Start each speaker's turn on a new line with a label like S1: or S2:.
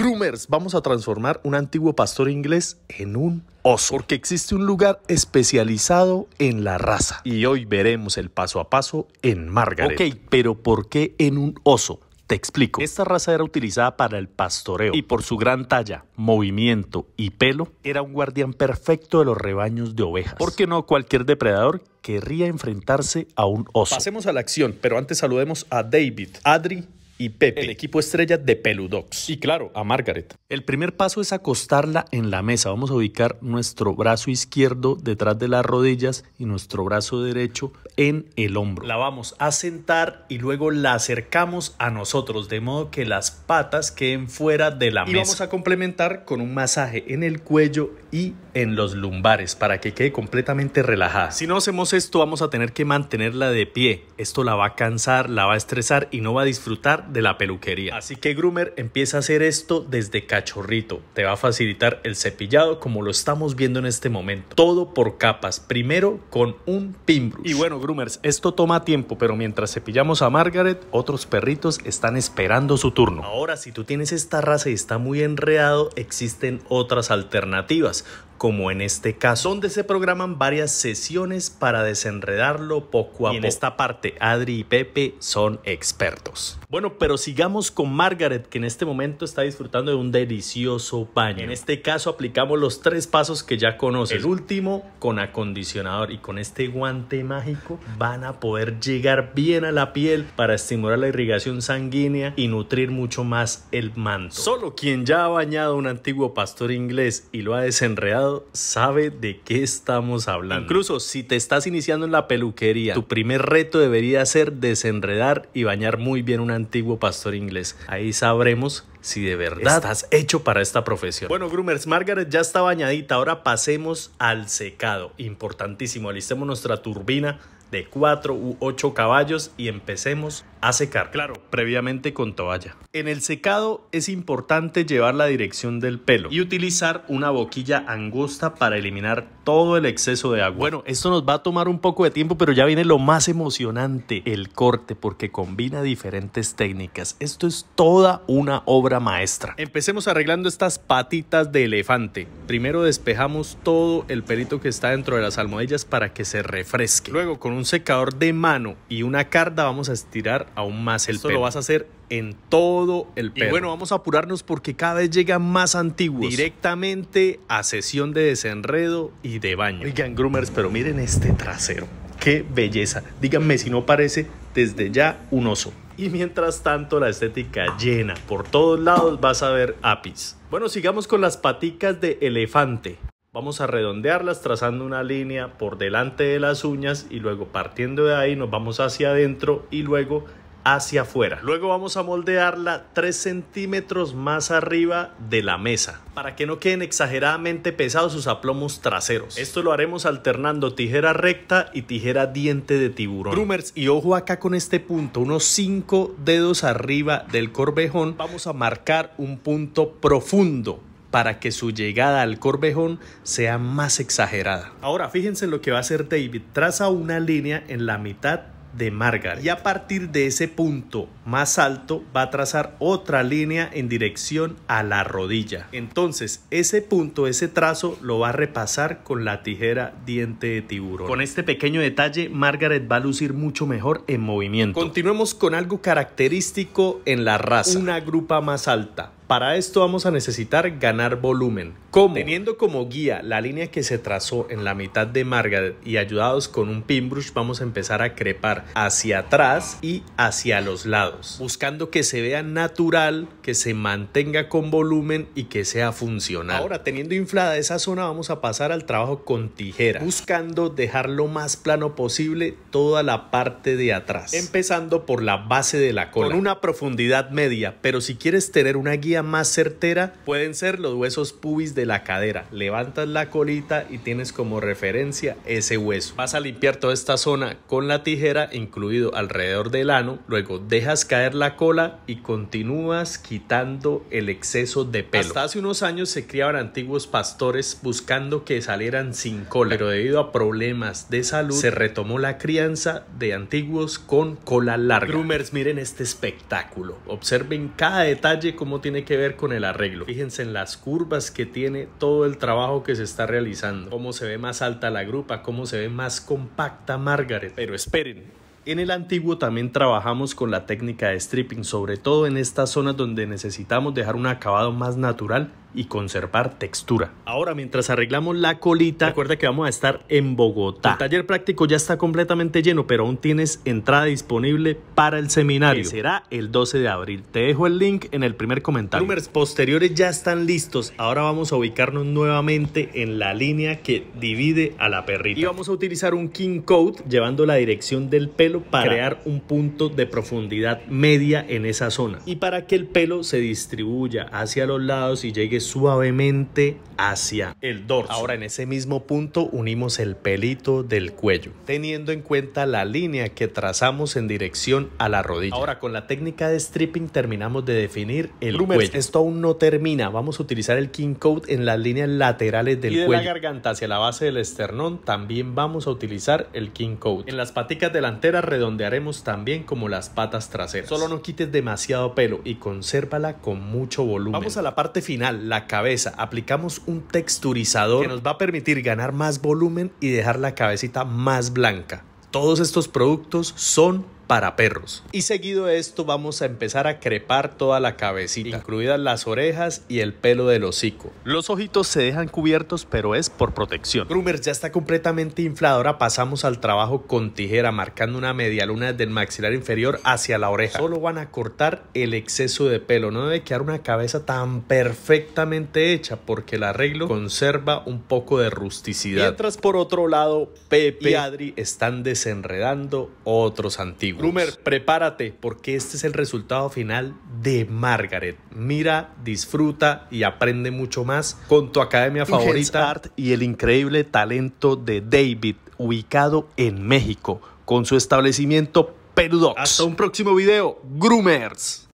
S1: Groomers, vamos a transformar un antiguo pastor inglés en un oso, porque existe un lugar especializado en la raza. Y hoy veremos el paso a paso en Margaret. Ok, pero ¿por qué en un oso? Te explico. Esta raza era utilizada para el pastoreo y por su gran talla, movimiento y pelo, era un guardián perfecto de los rebaños de ovejas. qué no cualquier depredador querría enfrentarse a un oso. Pasemos a la acción, pero antes saludemos a David, Adri y Pepe, el equipo estrella de Peludox. Y claro, a Margaret. El primer paso es acostarla en la mesa. Vamos a ubicar nuestro brazo izquierdo detrás de las rodillas y nuestro brazo derecho en el hombro. La vamos a sentar y luego la acercamos a nosotros, de modo que las patas queden fuera de la mesa. Y vamos a complementar con un masaje en el cuello y en los lumbares para que quede completamente relajada. Si no hacemos esto, vamos a tener que mantenerla de pie. Esto la va a cansar, la va a estresar y no va a disfrutar de la peluquería. Así que Groomer empieza a hacer esto desde cachorrito. Te va a facilitar el cepillado como lo estamos viendo en este momento. Todo por capas. Primero con un pinbrush. Y bueno, Groomers, esto toma tiempo, pero mientras cepillamos a Margaret, otros perritos están esperando su turno. Ahora, si tú tienes esta raza y está muy enredado, existen otras alternativas como en este caso, donde se programan varias sesiones para desenredarlo poco a poco. en esta parte, Adri y Pepe son expertos. Bueno, pero sigamos con Margaret, que en este momento está disfrutando de un delicioso baño. En este caso, aplicamos los tres pasos que ya conoces. El último, con acondicionador. Y con este guante mágico, van a poder llegar bien a la piel para estimular la irrigación sanguínea y nutrir mucho más el manto. Solo quien ya ha bañado un antiguo pastor inglés y lo ha desenredado sabe de qué estamos hablando. Incluso si te estás iniciando en la peluquería, tu primer reto debería ser desenredar y bañar muy bien un antiguo pastor inglés. Ahí sabremos si de verdad estás hecho para esta profesión. Bueno, groomers, Margaret ya está bañadita. Ahora pasemos al secado. Importantísimo, alistemos nuestra turbina de 4 u 8 caballos y empecemos a secar, claro, previamente con toalla. En el secado es importante llevar la dirección del pelo y utilizar una boquilla angosta para eliminar todo el exceso de agua. Bueno, esto nos va a tomar un poco de tiempo, pero ya viene lo más emocionante, el corte, porque combina diferentes técnicas. Esto es toda una obra maestra. Empecemos arreglando estas patitas de elefante. Primero despejamos todo el pelito que está dentro de las almohadillas para que se refresque. Luego con un secador de mano y una carda vamos a estirar aún más el Esto lo vas a hacer en todo el pelo. bueno, vamos a apurarnos porque cada vez llegan más antiguos. Directamente a sesión de desenredo y de baño. Oigan, groomers, pero miren este trasero. ¡Qué belleza! Díganme si no parece desde ya un oso. Y mientras tanto, la estética llena. Por todos lados vas a ver apis. Bueno, sigamos con las patitas de elefante. Vamos a redondearlas trazando una línea por delante de las uñas y luego partiendo de ahí nos vamos hacia adentro y luego hacia afuera. Luego vamos a moldearla 3 centímetros más arriba de la mesa para que no queden exageradamente pesados sus aplomos traseros. Esto lo haremos alternando tijera recta y tijera diente de tiburón. Groomers, y ojo acá con este punto, unos 5 dedos arriba del corvejón, vamos a marcar un punto profundo para que su llegada al Corvejón sea más exagerada. Ahora fíjense lo que va a hacer David. Traza una línea en la mitad de Margaret y a partir de ese punto más alto va a trazar otra línea en dirección a la rodilla. Entonces ese punto, ese trazo lo va a repasar con la tijera diente de tiburón. Con este pequeño detalle Margaret va a lucir mucho mejor en movimiento. Continuemos con algo característico en la raza. Una grupa más alta para esto vamos a necesitar ganar volumen. ¿Cómo? Teniendo como guía la línea que se trazó en la mitad de Margaret y ayudados con un pinbrush vamos a empezar a crepar hacia atrás y hacia los lados, buscando que se vea natural, que se mantenga con volumen y que sea funcional. Ahora, teniendo inflada esa zona, vamos a pasar al trabajo con tijera, buscando dejar lo más plano posible toda la parte de atrás, empezando por la base de la cola, con una profundidad media, pero si quieres tener una guía más certera pueden ser los huesos pubis de la cadera. Levantas la colita y tienes como referencia ese hueso. Vas a limpiar toda esta zona con la tijera, incluido alrededor del ano. Luego dejas caer la cola y continúas quitando el exceso de pelo. Hasta hace unos años se criaban antiguos pastores buscando que salieran sin cola, pero debido a problemas de salud se retomó la crianza de antiguos con cola larga. Groomers, miren este espectáculo. Observen cada detalle cómo tiene que que ver con el arreglo. Fíjense en las curvas que tiene todo el trabajo que se está realizando, cómo se ve más alta la grupa, cómo se ve más compacta Margaret. Pero esperen, en el antiguo también trabajamos con la técnica de stripping, sobre todo en estas zonas donde necesitamos dejar un acabado más natural y conservar textura. Ahora mientras arreglamos la colita, recuerda que vamos a estar en Bogotá. El taller práctico ya está completamente lleno, pero aún tienes entrada disponible para el seminario. será el 12 de abril. Te dejo el link en el primer comentario. Números posteriores ya están listos. Ahora vamos a ubicarnos nuevamente en la línea que divide a la perrita. Y vamos a utilizar un king coat llevando la dirección del pelo para crear un punto de profundidad media en esa zona. Y para que el pelo se distribuya hacia los lados y llegue suavemente hacia el dorso. Ahora en ese mismo punto unimos el pelito del cuello, teniendo en cuenta la línea que trazamos en dirección a la rodilla. Ahora con la técnica de stripping terminamos de definir el cuello. Esto aún no termina, vamos a utilizar el king coat en las líneas laterales del de la garganta hacia la base del esternón también vamos a utilizar el king coat. En las paticas delanteras redondearemos también como las patas traseras. Solo no quites demasiado pelo y consérvala con mucho volumen. Vamos a la parte final, la cabeza, aplicamos un texturizador que nos va a permitir ganar más volumen y dejar la cabecita más blanca. Todos estos productos son para perros. Y seguido de esto vamos a empezar a crepar toda la cabecita, incluidas las orejas y el pelo del hocico. Los ojitos se dejan cubiertos pero es por protección. Groomer ya está completamente infladora. pasamos al trabajo con tijera marcando una media luna desde maxilar inferior hacia la oreja. Solo van a cortar el exceso de pelo, no debe quedar una cabeza tan perfectamente hecha porque el arreglo conserva un poco de rusticidad. Mientras por otro lado Pepe y Adri están desenredando otros antiguos. Groomers, prepárate porque este es el resultado final de Margaret. Mira, disfruta y aprende mucho más con tu academia favorita Art y el increíble talento de David, ubicado en México, con su establecimiento Perudox. Hasta un próximo video, Groomers.